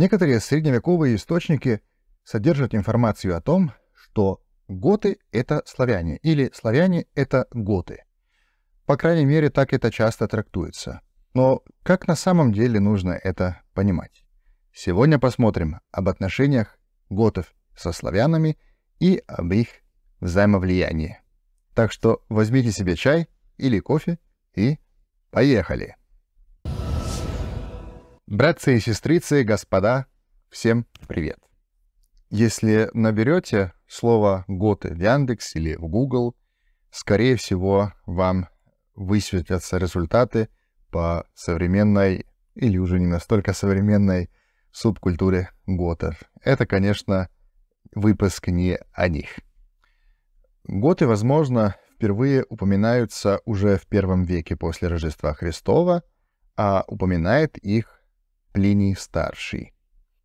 Некоторые средневековые источники содержат информацию о том, что готы — это славяне, или славяне — это готы. По крайней мере, так это часто трактуется. Но как на самом деле нужно это понимать? Сегодня посмотрим об отношениях готов со славянами и об их взаимовлиянии. Так что возьмите себе чай или кофе и поехали! Братцы и сестрицы, господа, всем привет! Если наберете слово «готы» в Яндекс или в Google, скорее всего, вам высветятся результаты по современной или уже не настолько современной субкультуре готов. Это, конечно, выпуск не о них. Готы, возможно, впервые упоминаются уже в первом веке после Рождества Христова, а упоминает их Плиний-старший.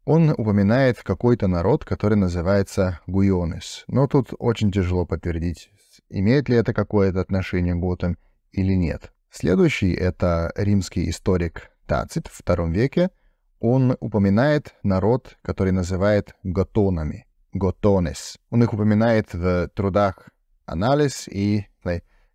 Он упоминает какой-то народ, который называется Гуйонис, но тут очень тяжело подтвердить, имеет ли это какое-то отношение к Готам или нет. Следующий — это римский историк Тацит в II веке. Он упоминает народ, который называет готонами, готонес. Он их упоминает в трудах «Анализ» и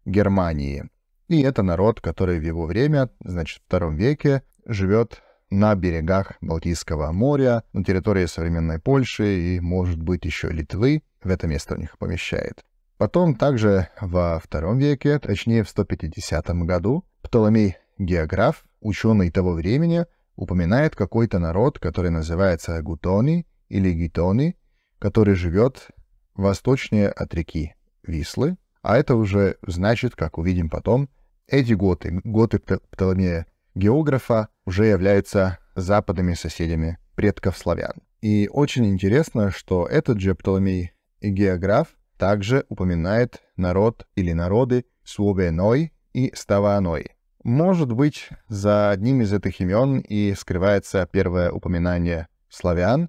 «Германии». И это народ, который в его время, значит, в II веке, живет на берегах Балтийского моря, на территории современной Польши и, может быть, еще Литвы. В это место у них помещает. Потом также во втором веке, точнее в 150 году, Птоломей Географ, ученый того времени, упоминает какой-то народ, который называется Гутони или Гитони, который живет восточнее от реки Вислы, а это уже значит, как увидим потом, эти готы, готы Птоломея географа уже являются западными соседями предков славян. И очень интересно, что этот же Птолемей и географ также упоминает народ или народы Суобеной и Ставааной. Может быть, за одним из этих имен и скрывается первое упоминание славян,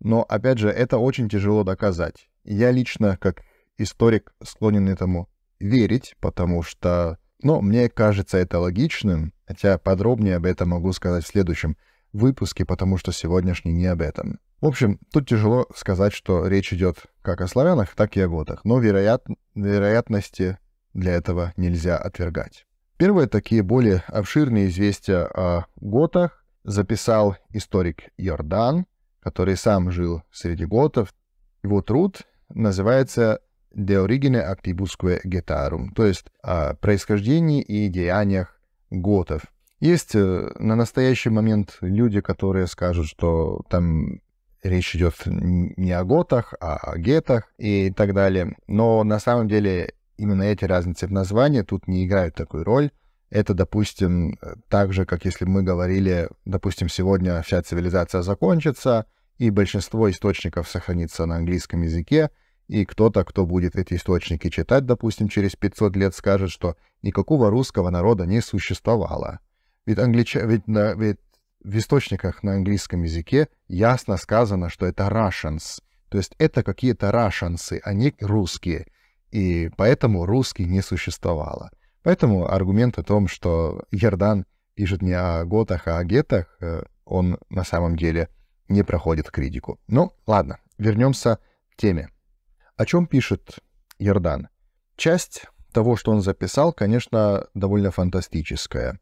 но, опять же, это очень тяжело доказать. Я лично, как историк, склонен этому верить, потому что но мне кажется это логичным, хотя подробнее об этом могу сказать в следующем выпуске, потому что сегодняшний не об этом. В общем, тут тяжело сказать, что речь идет как о славянах, так и о готах, но вероят... вероятности для этого нельзя отвергать. Первые такие более обширные известия о готах записал историк Йордан, который сам жил среди готов. Его труд называется de origine actibusque getarum, то есть о происхождении и деяниях готов. Есть э, на настоящий момент люди, которые скажут, что там речь идет не о готах, а о гетах и так далее. Но на самом деле именно эти разницы в названии тут не играют такую роль. Это, допустим, так же, как если мы говорили, допустим, сегодня вся цивилизация закончится, и большинство источников сохранится на английском языке — и кто-то, кто будет эти источники читать, допустим, через 500 лет, скажет, что никакого русского народа не существовало. Ведь, англича... ведь, на... ведь в источниках на английском языке ясно сказано, что это Russians. То есть это какие-то рашанцы, а не русские. И поэтому русский не существовало. Поэтому аргумент о том, что Ердан пишет не о готах, а о гетах, э, он на самом деле не проходит критику. Ну, ладно, вернемся к теме. О чем пишет Ердан? Часть того, что он записал, конечно, довольно фантастическая.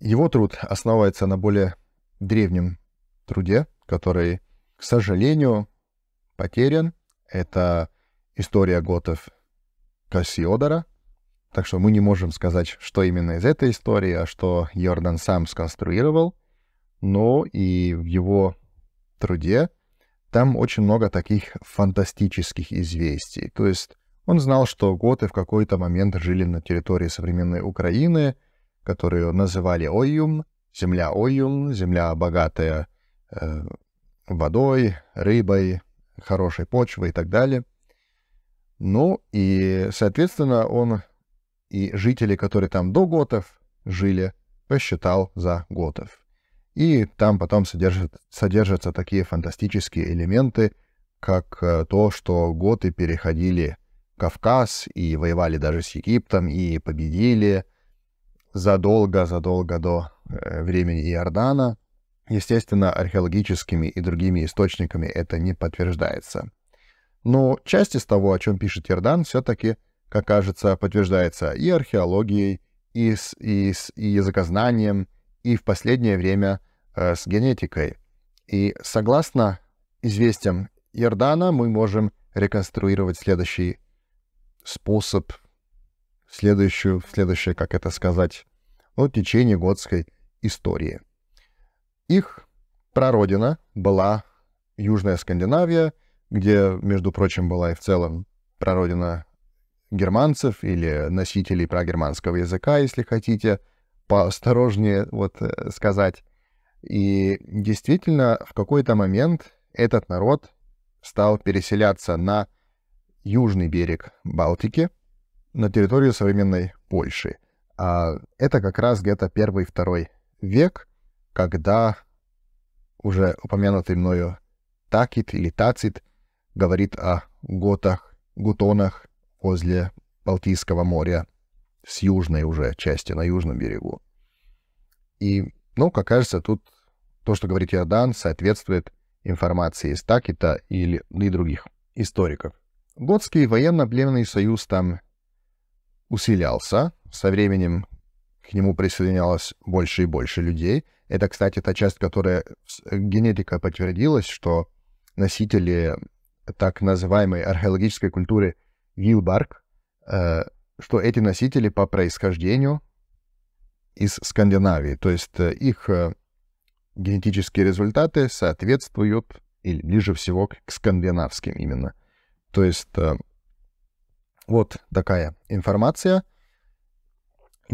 Его труд основывается на более древнем труде, который, к сожалению, потерян. Это история готов Кассиодора. Так что мы не можем сказать, что именно из этой истории, а что Йордан сам сконструировал. Но и в его труде – там очень много таких фантастических известий. То есть он знал, что готы в какой-то момент жили на территории современной Украины, которую называли Ойюм, земля Ойюм, земля богатая э, водой, рыбой, хорошей почвой и так далее. Ну и, соответственно, он и жители, которые там до готов жили, посчитал за готов. И там потом содержат, содержатся такие фантастические элементы, как э, то, что готы переходили Кавказ и воевали даже с Египтом и победили задолго-задолго до э, времени Иордана. Естественно, археологическими и другими источниками это не подтверждается. Но часть из того, о чем пишет Иордан, все-таки, как кажется, подтверждается и археологией, и, с, и, с, и языкознанием, и в последнее время э, с генетикой. И согласно известиям Ердана мы можем реконструировать следующий способ, следующую, следующее, как это сказать, ну, течение готской истории. Их прародина была Южная Скандинавия, где, между прочим, была и в целом прародина германцев или носителей прагерманского языка, если хотите – поосторожнее вот э, сказать. И действительно, в какой-то момент этот народ стал переселяться на южный берег Балтики, на территорию современной Польши. А это как раз где-то первый-второй век, когда уже упомянутый мною Такит или Тацит говорит о готах, гутонах возле Балтийского моря – с южной уже части на южном берегу. И, ну, как кажется, тут то, что говорит Иордан, соответствует информации из Такита или ну, и других историков. Готский военно-племенный союз там усилялся, со временем к нему присоединялось больше и больше людей. Это, кстати, та часть, которая генетика подтвердилась, что носители так называемой археологической культуры Вилбарк э, что эти носители по происхождению из Скандинавии, то есть э, их э, генетические результаты соответствуют или ближе всего к скандинавским именно. То есть э, вот такая информация.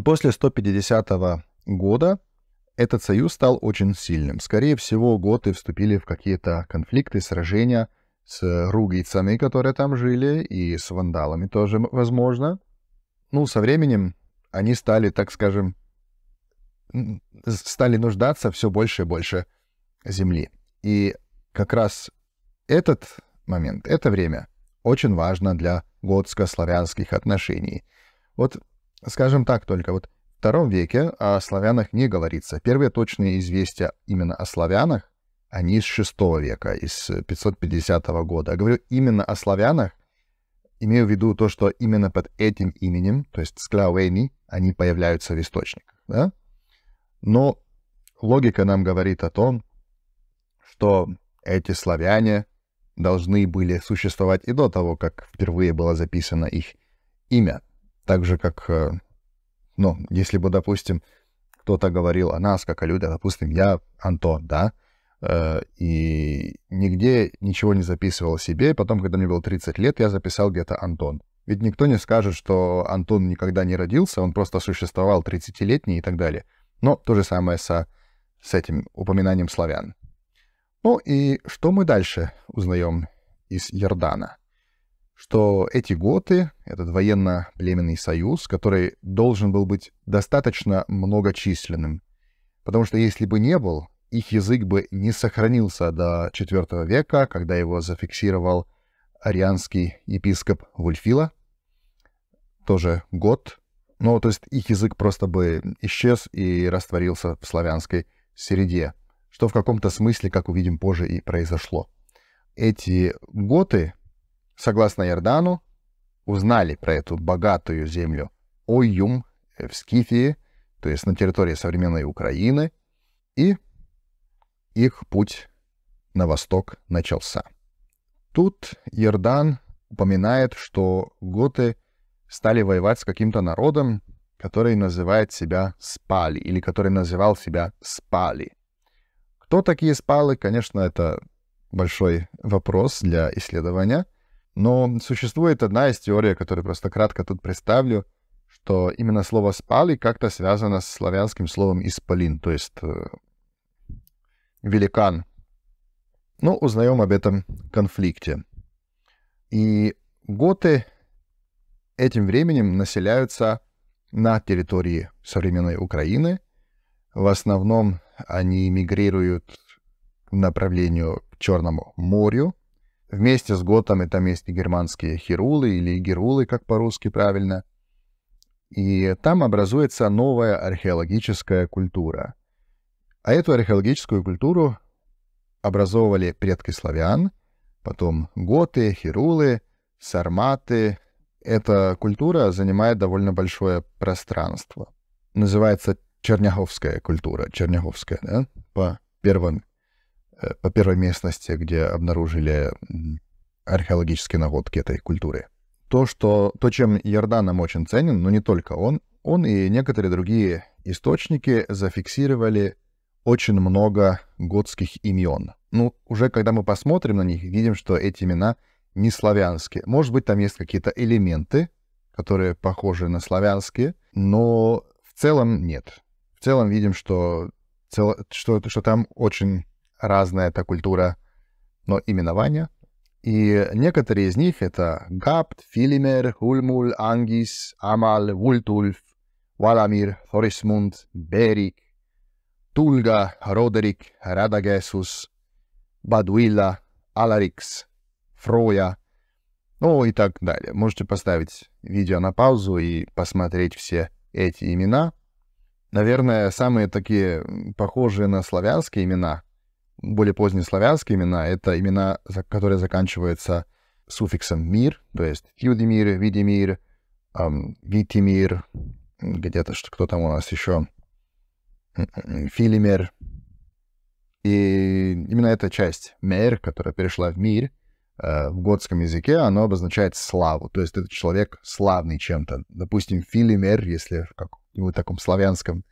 После 150 года этот союз стал очень сильным. Скорее всего, готы вступили в какие-то конфликты, сражения с ругийцами, которые там жили, и с вандалами тоже, возможно ну, со временем они стали, так скажем, стали нуждаться все больше и больше земли. И как раз этот момент, это время очень важно для готско-славянских отношений. Вот, скажем так только, вот в II веке о славянах не говорится. Первые точные известия именно о славянах, они из VI века, из 550 года. Я говорю именно о славянах, Имею в виду то, что именно под этим именем, то есть склауэми, они появляются в источниках. Да? Но логика нам говорит о том, что эти славяне должны были существовать и до того, как впервые было записано их имя. Так же, как, э, ну, если бы, допустим, кто-то говорил о нас, как о людях, допустим, я Антон, да, Э, и нигде ничего не записывал себе. Потом, когда мне было 30 лет, я записал где-то Антон. Ведь никто не скажет, что Антон никогда не родился, он просто существовал 30-летний и так далее. Но то же самое со, с этим упоминанием славян. Ну и что мы дальше узнаем из Ярдана? Что эти готы, этот военно-племенный союз, который должен был быть достаточно многочисленным, потому что если бы не был, их язык бы не сохранился до IV века, когда его зафиксировал арианский епископ Вульфила, тоже год. Ну, то есть их язык просто бы исчез и растворился в славянской среде, что в каком-то смысле, как увидим позже, и произошло. Эти готы, согласно Иордану, узнали про эту богатую землю Ойюм в Скифии, то есть на территории современной Украины, и их путь на восток начался. Тут Ердан упоминает, что готы стали воевать с каким-то народом, который называет себя спали, или который называл себя спали. Кто такие спалы, конечно, это большой вопрос для исследования, но существует одна из теорий, которую просто кратко тут представлю, что именно слово «спали» как-то связано с славянским словом «исполин», то есть э, великан. Но ну, узнаем об этом конфликте. И готы этим временем населяются на территории современной Украины. В основном они мигрируют в направлению к Черному морю. Вместе с готами там есть и германские хирулы или герулы, как по-русски правильно. И там образуется новая археологическая культура. А эту археологическую культуру образовывали предки славян, потом готы, хирулы, сарматы. Эта культура занимает довольно большое пространство. Называется Черняговская культура, Черняговская да, по, первым, э, по первой местности, где обнаружили археологические находки этой культуры. То, что, то, чем Ярданом очень ценен, но не только он, он и некоторые другие источники зафиксировали очень много готских имен. Ну, уже когда мы посмотрим на них, видим, что эти имена не славянские. Может быть, там есть какие-то элементы, которые похожи на славянские, но в целом нет. В целом видим, что, цел... что, что там очень разная эта культура но именования. И некоторые из них — это Гапт, Филимер, Хульмуль, Ангис, Амаль, Вультульф, Валамир, Форисмунд, Берик — Тулга, Родерик, Радагесус, Бадуила, Аларикс, Фроя, ну и так далее. Можете поставить видео на паузу и посмотреть все эти имена. Наверное, самые такие похожие на славянские имена, более поздние славянские имена, это имена, которые заканчиваются суффиксом «мир», то есть «юдимир», «видимир», «витимир», где-то что кто там у нас еще — Филимер. И именно эта часть мер, которая перешла в мир, э, в готском языке, она обозначает славу. То есть этот человек славный чем-то. Допустим, филимер, если в каком-нибудь таком славянском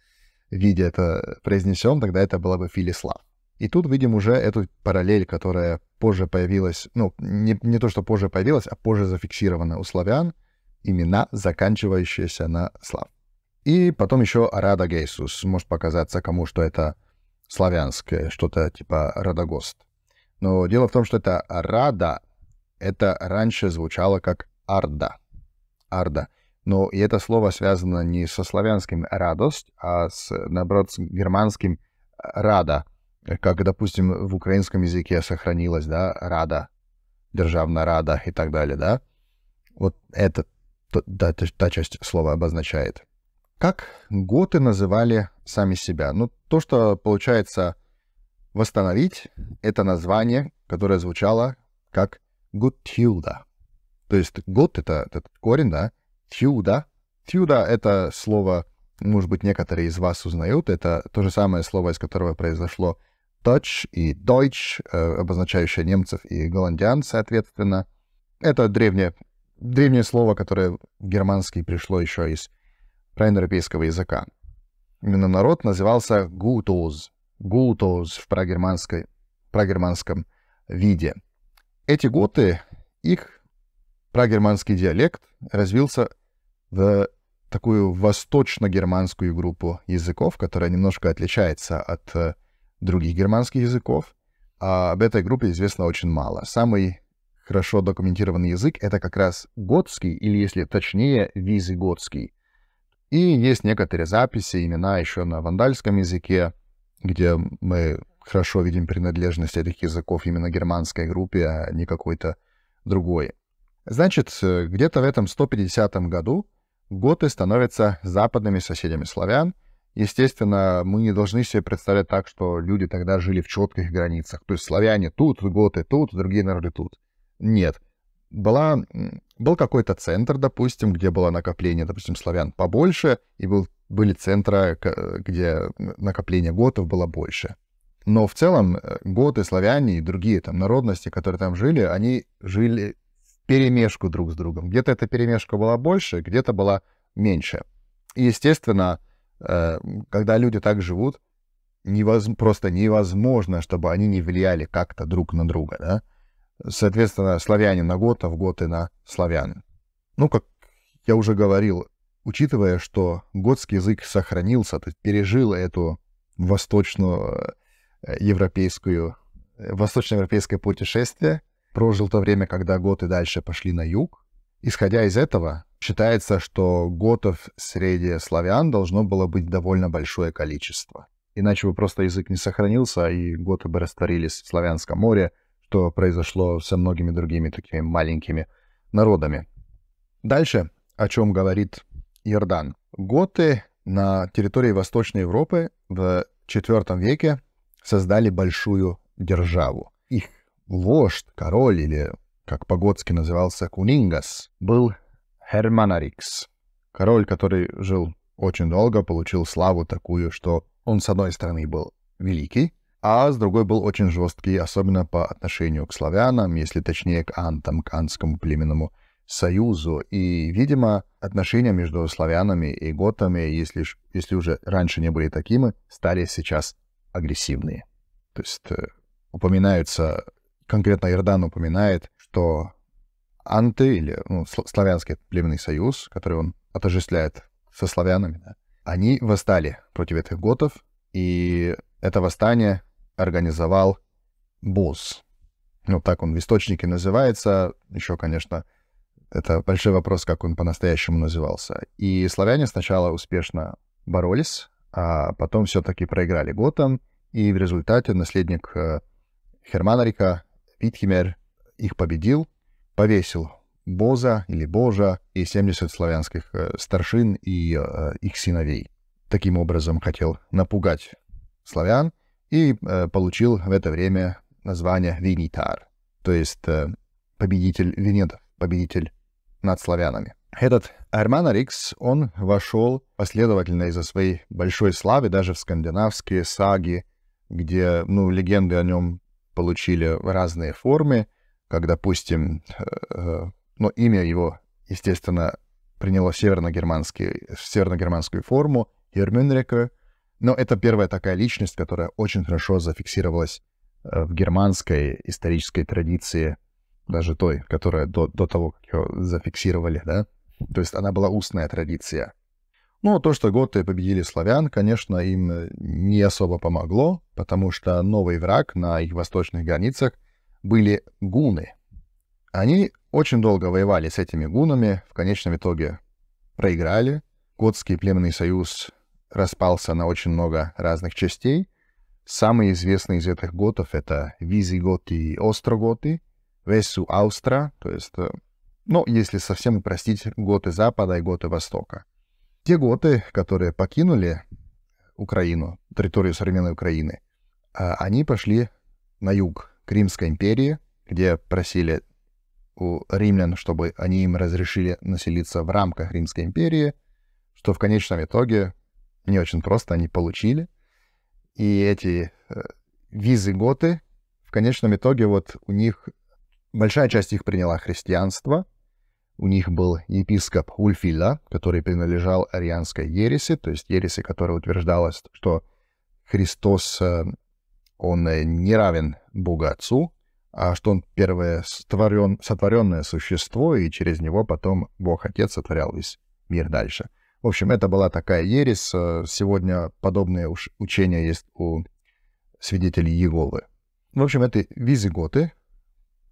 виде это произнесем, тогда это было бы филислав. И тут видим уже эту параллель, которая позже появилась, ну, не, не то, что позже появилась, а позже зафиксирована у славян, имена, заканчивающиеся на слав. И потом еще Рада Гейсус. Может показаться кому, что это славянское, что-то типа Радагост. Но дело в том, что это Рада, это раньше звучало как Арда. Арда. Но и это слово связано не со славянским «радость», а, с, наоборот, с германским «рада», как, допустим, в украинском языке сохранилось, да, «рада», «державная рада» и так далее, да. Вот это та, та, та часть слова обозначает. Как готы называли сами себя? Ну, то, что получается восстановить, это название, которое звучало как «гутилда». То есть гот — это этот корень, да? Тюда. Тюда — это слово, может быть, некоторые из вас узнают. Это то же самое слово, из которого произошло Dutch и Deutsch, э, обозначающее немцев и голландян, соответственно. Это древнее, древнее слово, которое германский пришло еще из проиндоевропейского языка. Именно народ назывался гутоз, гутоз в прогерманской, прагерманском виде. Эти готы, их прагерманский диалект развился в такую восточно-германскую группу языков, которая немножко отличается от э, других германских языков. А об этой группе известно очень мало. Самый хорошо документированный язык — это как раз готский, или, если точнее, визиготский и есть некоторые записи, имена еще на вандальском языке, где мы хорошо видим принадлежность этих языков именно германской группе, а не какой-то другой. Значит, э, где-то в этом 150 году готы становятся западными соседями славян. Естественно, мы не должны себе представлять так, что люди тогда жили в четких границах. То есть славяне тут, готы тут, другие народы тут. Нет была, был какой-то центр, допустим, где было накопление, допустим, славян побольше, и был, были центры, где накопление готов было больше. Но в целом э, готы, славяне и другие там народности, которые там жили, они жили в перемешку друг с другом. Где-то эта перемешка была больше, где-то была меньше. И, естественно, э, когда люди так живут, невоз... просто невозможно, чтобы они не влияли как-то друг на друга, да? соответственно, славяне на год, а в год и на славян. Ну, как я уже говорил, учитывая, что готский язык сохранился, то есть пережил эту восточную э, европейскую, э, восточноевропейское путешествие, прожил то время, когда готы дальше пошли на юг. Исходя из этого, считается, что готов среди славян должно было быть довольно большое количество. Иначе бы просто язык не сохранился, и готы бы растворились в Славянском море, что произошло со многими другими такими маленькими народами. Дальше, о чем говорит Иордан. Готы на территории Восточной Европы в IV веке создали большую державу. Их вождь, король или, как по-готски назывался, кунингас, был Херманарикс. Король, который жил очень долго, получил славу такую, что он, с одной стороны, был великий, а с другой был очень жесткий, особенно по отношению к славянам, если точнее к антам, к антскому племенному союзу. И, видимо, отношения между славянами и готами, если, если уже раньше не были такими, стали сейчас агрессивные. То есть э, упоминаются, конкретно Ирдан упоминает, что анты, или ну, славянский племенный союз, который он отождествляет со славянами, да, они восстали против этих готов, и это восстание организовал БУЗ. Вот так он в источнике называется. Еще, конечно, это большой вопрос, как он по-настоящему назывался. И славяне сначала успешно боролись, а потом все-таки проиграли Готом. и в результате наследник э, Херманарика, Витхимер, их победил, повесил Боза или Божа и 70 славянских э, старшин и э, их сыновей. Таким образом хотел напугать славян, и э, получил в это время название Венитар, то есть э, победитель венетов, победитель над славянами. Этот Арман Рикс, он вошел последовательно из-за своей большой славы даже в скандинавские саги, где, ну, легенды о нем получили разные формы, как, допустим, э, э ну, имя его, естественно, приняло северно-германскую, северно-германскую форму, Ермюнрека, но это первая такая личность, которая очень хорошо зафиксировалась э, в германской исторической традиции, даже той, которая до, до того, как ее зафиксировали, да? То есть она была устная традиция. Ну, то, что готы победили славян, конечно, им э, не особо помогло, потому что новый враг на их восточных границах были гуны. Они очень долго воевали с этими гунами, в конечном итоге проиграли. Готский племенный союз распался на очень много разных частей. Самые известные из этих готов — это визиготы и остроготы, Весу Аустра, то есть, э, ну, если совсем упростить, готы Запада и готы Востока. Те готы, которые покинули Украину, территорию современной Украины, а, они пошли на юг к Римской империи, где просили у римлян, чтобы они им разрешили населиться в рамках Римской империи, что в конечном итоге не очень просто, они получили. И эти э, визы готы, в конечном итоге вот у них, большая часть их приняла христианство, у них был епископ Ульфила, который принадлежал арианской ереси, то есть ереси, которая утверждалась, что Христос, э, он э, не равен Богу Отцу, а что он первое сотворен, сотворенное существо, и через него потом Бог Отец сотворял весь мир дальше. В общем, это была такая ересь. Э, сегодня подобные учения есть у свидетелей Еговы. В общем, это визиготы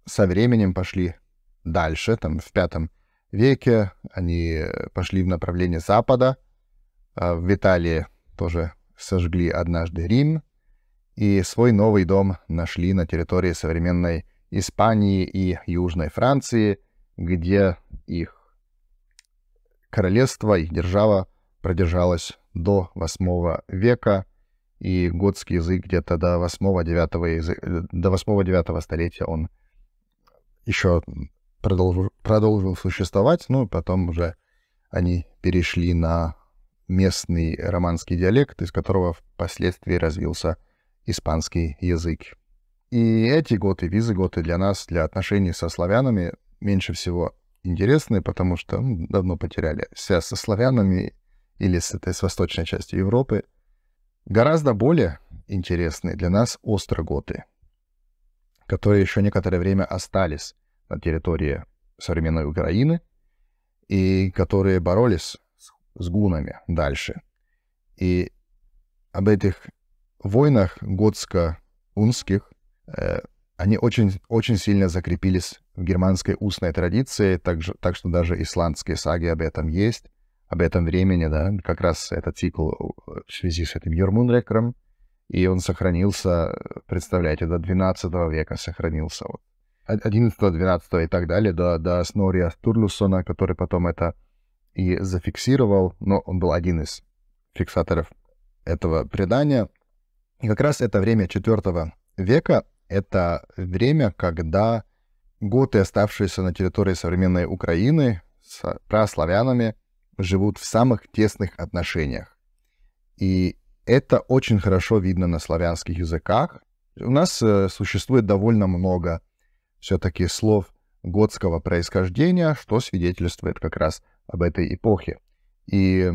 со временем пошли дальше, там в пятом веке они пошли в направлении запада, э, в Италии тоже сожгли однажды Рим, и свой новый дом нашли на территории современной Испании и Южной Франции, где их Королевство, их держава продержалась до 8 века, и готский язык где-то до 8-9 до 8-9 столетия он еще продолжил, продолжил существовать, ну, потом уже они перешли на местный романский диалект, из которого впоследствии развился испанский язык. И эти готы, визы готы для нас, для отношений со славянами меньше всего интересные, потому что ну, давно потеряли связь со славянами или с этой с восточной частью Европы. Гораздо более интересные для нас остроготы, которые еще некоторое время остались на территории современной Украины и которые боролись с, гунами дальше. И об этих войнах готско-унских э, они очень, очень сильно закрепились в германской устной традиции, так, же, так что даже исландские саги об этом есть, об этом времени, да, как раз этот цикл э, в связи с этим Йормунрекером, и он сохранился, э, представляете, до 12 века сохранился, вот, 11, 12 и так далее, до, до Снория Турлюсона, который потом это и зафиксировал, но он был один из фиксаторов этого предания. И как раз это время 4 века это время, когда готы, оставшиеся на территории современной Украины с прославянами, живут в самых тесных отношениях. И это очень хорошо видно на славянских языках. У нас э, существует довольно много все-таки слов готского происхождения, что свидетельствует как раз об этой эпохе. И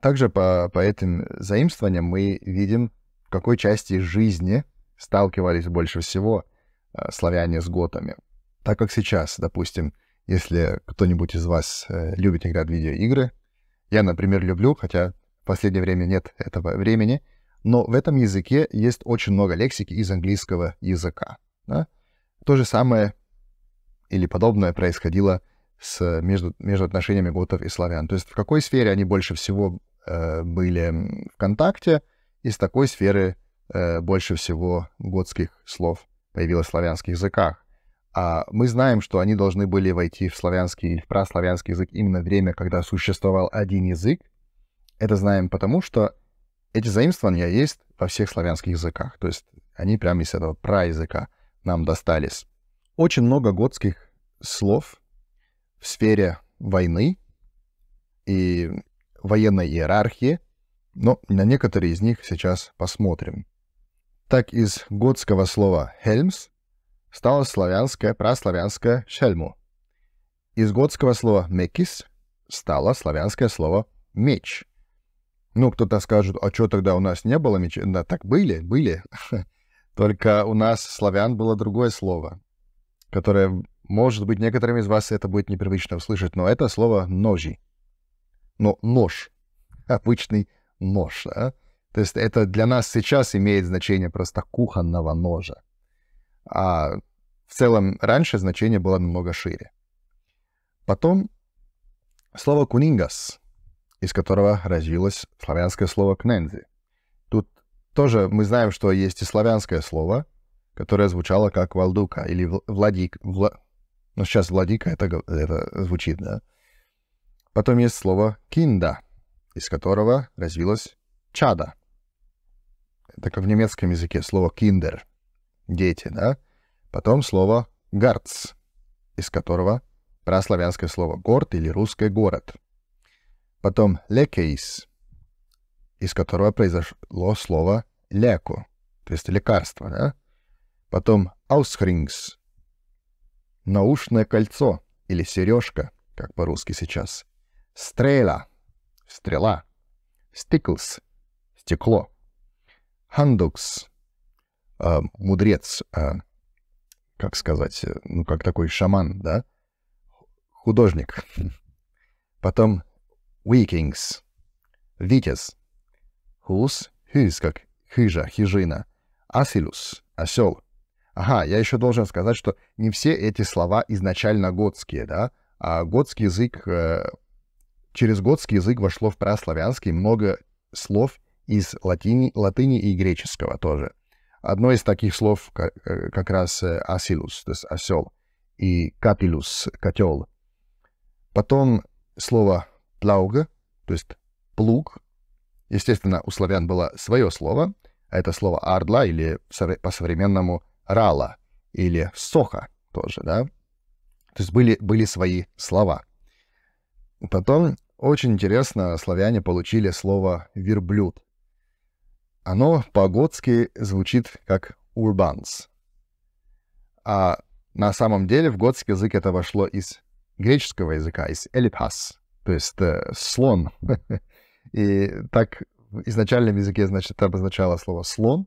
также по, по этим заимствованиям мы видим, в какой части жизни сталкивались больше всего э, славяне с готами. Так как сейчас, допустим, если кто-нибудь из вас э, любит играть в видеоигры, я, например, люблю, хотя в последнее время нет этого времени, но в этом языке есть очень много лексики из английского языка. Да? То же самое или подобное происходило с между, между отношениями готов и славян. То есть в какой сфере они больше всего э, были в контакте, из такой сферы э, больше всего готских слов появилось в славянских языках. А мы знаем, что они должны были войти в славянский или в праславянский язык именно время, когда существовал один язык. Это знаем потому, что эти заимствования есть во всех славянских языках. То есть они прямо из этого праязыка нам достались. Очень много готских слов в сфере войны и военной иерархии, но на некоторые из них сейчас посмотрим. Так из готского слова «хельмс» стало славянское, праславянское «шельму». Из готского слова «мекис» стало славянское слово «меч». Ну, кто-то скажет, а что тогда у нас не было мечей? Да, так были, были. Только у нас, славян, было другое слово, которое, может быть, некоторым из вас это будет непривычно услышать, но это слово «ножи». но ну, нож. Обычный нож, да? То есть это для нас сейчас имеет значение просто кухонного ножа. А в целом раньше значение было намного шире. Потом слово «кунингас», из которого развилось славянское слово «кнензи». Тут тоже мы знаем, что есть и славянское слово, которое звучало как «валдука» или «владик». Вла... Ну, сейчас «владика» это, это звучит, да? Потом есть слово «кинда», из которого развилось «чада», это как в немецком языке слово kinder, дети, да? Потом слово гарц, из которого прославянское слово горд или русское город. Потом лекейс, из которого произошло слово леку, то есть лекарство, да? Потом аусхрингс, наушное кольцо или сережка, как по-русски сейчас. Стрела, стрела. Стиклс, стекло. Хандукс, а, мудрец, а, как сказать, э, ну, как такой шаман, да? Художник. Потом Викингс, Витязь, Хус, Хюз, как хижа, хижина, Асилус, осел. Ага, я еще должен сказать, что не все эти слова изначально готские, да? А готский язык, э, через готский язык вошло в праславянский много слов из латини, латыни и греческого тоже. Одно из таких слов э, как раз «асилус», э, то есть «осел», и «капилус», «котел». Потом слово «плауга», то есть «плуг». Естественно, у славян было свое слово, а это слово «ардла» или по-современному «рала» или «соха» тоже, да. То есть были, были свои слова. Потом очень интересно славяне получили слово «верблюд». Оно по-готски звучит как «урбанс». А на самом деле в готский язык это вошло из греческого языка, из «элипас», то есть э, «слон». И так в изначальном языке, значит, обозначало слово «слон»,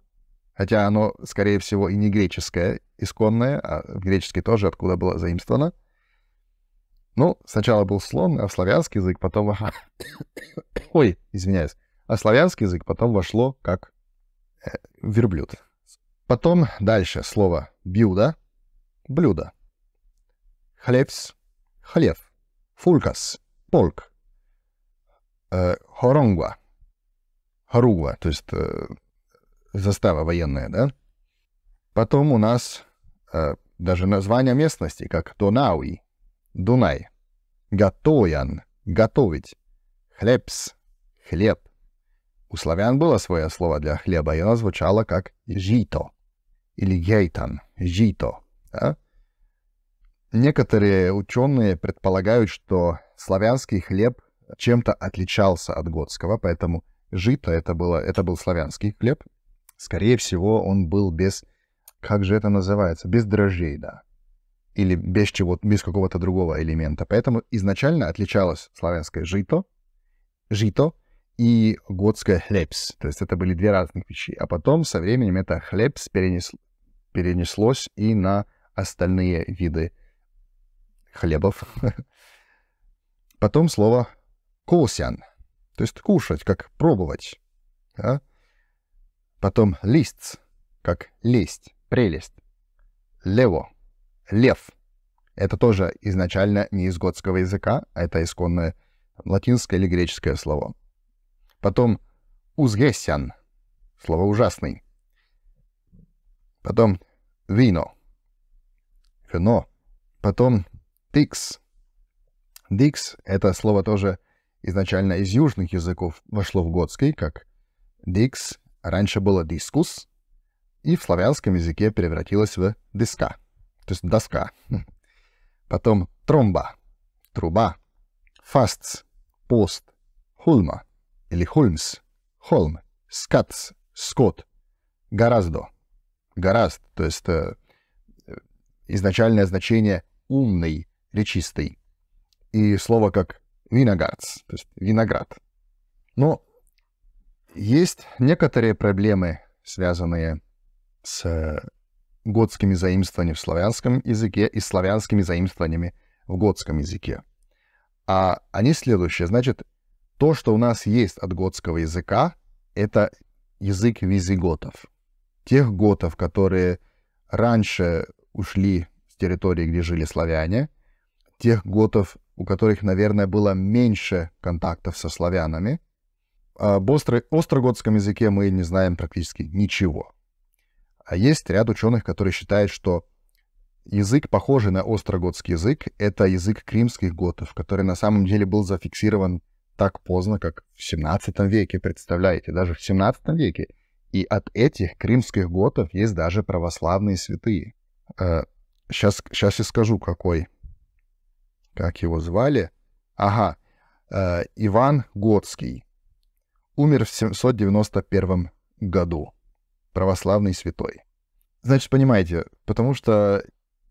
хотя оно, скорее всего, и не греческое, исконное, а в греческий тоже, откуда было заимствовано. Ну, сначала был слон, а в славянский язык, потом... Ой, извиняюсь а славянский язык потом вошло как э, верблюд. Потом дальше слово «бюда» — блюдо. Хлебс — хлеб. Фулькас — полк. Э, хоругва, то есть э, застава военная, да? Потом у нас э, даже название местности, как Донауи, Дунай, Гатоян — готовить, хлебс — хлеб, у славян было свое слово для хлеба, и оно звучало как «жито» или «гейтан», «жито». Да? Некоторые ученые предполагают, что славянский хлеб чем-то отличался от готского, поэтому жито это, было, это был славянский хлеб. Скорее всего, он был без, как же это называется, без дрожжей, да, или без чего без какого-то другого элемента. Поэтому изначально отличалось славянское жито, жито и готская хлебс. То есть это были две разных вещи. А потом со временем это хлебс перенес, перенеслось и на остальные виды хлебов. Потом слово колсян, то есть кушать, как пробовать. Да? Потом лист, как лесть, прелесть. Лево, лев. Это тоже изначально не из готского языка, а это исконное латинское или греческое слово. Потом «узгесян» — слово ужасный. Потом «вино» — «вино». Потом «тикс». «Дикс» — это слово тоже изначально из южных языков вошло в готский, как «дикс», раньше было «дискус», и в славянском языке превратилось в «диска», то есть «доска». Потом «тромба», «труба», «фастс», «пост», «хульма», или Хольмс, Холм, Скатс, Скот, гораздо, гораст, то есть э, э, изначальное значение умный, речистый, и слово как виногардс, то есть виноград. Но есть некоторые проблемы, связанные с э, готскими заимствованиями в славянском языке и славянскими заимствованиями в готском языке. А они следующие. Значит, то, что у нас есть от готского языка, это язык визиготов. Тех готов, которые раньше ушли с территории, где жили славяне, тех готов, у которых, наверное, было меньше контактов со славянами. А об остро- остроготском языке мы не знаем практически ничего. А есть ряд ученых, которые считают, что язык, похожий на остроготский язык, это язык кримских готов, который на самом деле был зафиксирован так поздно, как в 17 веке, представляете, даже в 17 веке. И от этих крымских готов есть даже православные святые. Сейчас, э, сейчас я скажу, какой. Как его звали? Ага, э, Иван Готский. Умер в 791 году. Православный святой. Значит, понимаете, потому что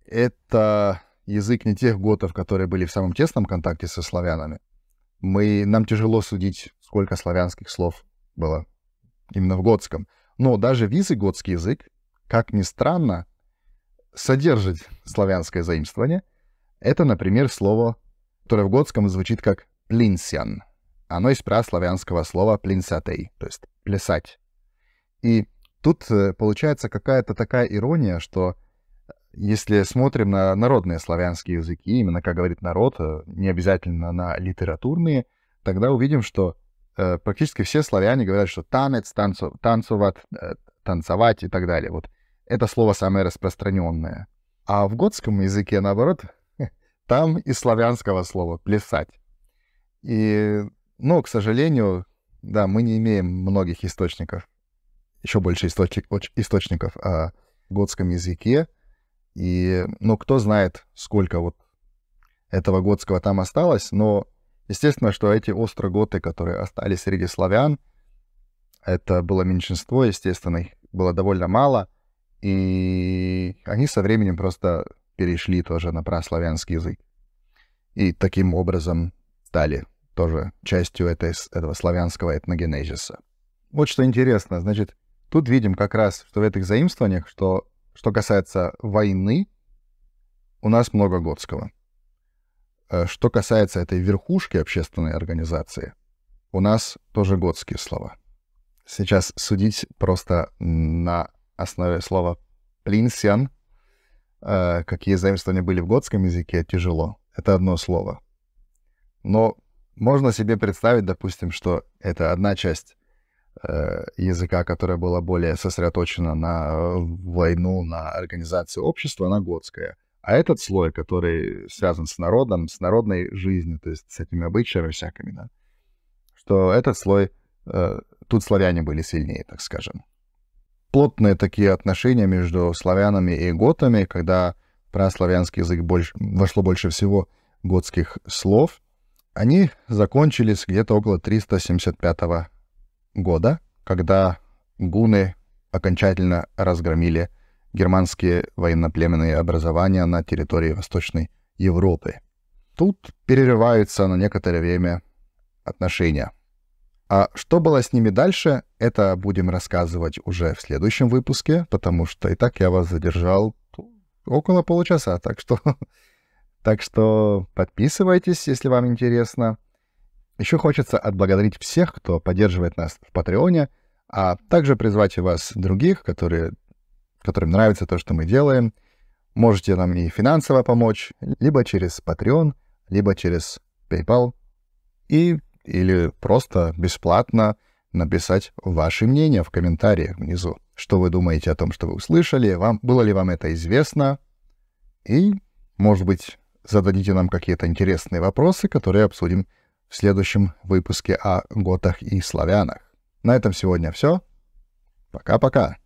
это язык не тех готов, которые были в самом тесном контакте со славянами, мы, нам тяжело судить, сколько славянских слов было именно в готском. Но даже визы готский язык, как ни странно, содержит славянское заимствование. Это, например, слово, которое в готском звучит как «плинсян». Оно из праславянского слова «плинсятей», то есть «плясать». И тут э, получается какая-то такая ирония, что если смотрим на народные славянские языки, именно как говорит народ, э, не обязательно на литературные, тогда увидим, что э, практически все славяне говорят, что танец, танцу, танцевать, э, танцевать и так далее. Вот это слово самое распространенное. А в готском языке, наоборот, там из славянского слова «плясать». И, ну, к сожалению, да, мы не имеем многих источников, еще больше источник, источников о готском языке, и, ну, кто знает, сколько вот этого готского там осталось, но естественно, что эти остроготы, которые остались среди славян, это было меньшинство, естественно, их было довольно мало, и они со временем просто перешли тоже на прославянский язык. И таким образом стали тоже частью этой, этого славянского этногенезиса. Вот что интересно, значит, тут видим как раз, что в этих заимствованиях, что что касается войны, у нас много Готского. Э, что касается этой верхушки общественной организации, у нас тоже готские слова. Сейчас судить просто на основе слова «плинсян», э, какие заимствования были в готском языке, тяжело. Это одно слово. Но можно себе представить, допустим, что это одна часть Э, языка, которая была более сосредоточена на э, войну, на организацию общества, она готская. А этот слой, который связан с народом, с народной жизнью, то есть с этими обычаями всякими, да, что этот слой, э, тут славяне были сильнее, так скажем. Плотные такие отношения между славянами и готами, когда про славянский язык больше, вошло больше всего готских слов, они закончились где-то около 375 года, когда гуны окончательно разгромили германские военноплеменные образования на территории Восточной Европы. Тут перерываются на некоторое время отношения. А что было с ними дальше, это будем рассказывать уже в следующем выпуске, потому что и так я вас задержал около получаса, так что, так что подписывайтесь, если вам интересно. Еще хочется отблагодарить всех, кто поддерживает нас в Патреоне, а также призвать и вас других, которые, которым нравится то, что мы делаем. Можете нам и финансово помочь, либо через Patreon, либо через PayPal, и или просто бесплатно написать ваше мнение в комментариях внизу. Что вы думаете о том, что вы услышали, вам, было ли вам это известно, и, может быть, зададите нам какие-то интересные вопросы, которые обсудим в следующем выпуске о готах и славянах. На этом сегодня все. Пока-пока.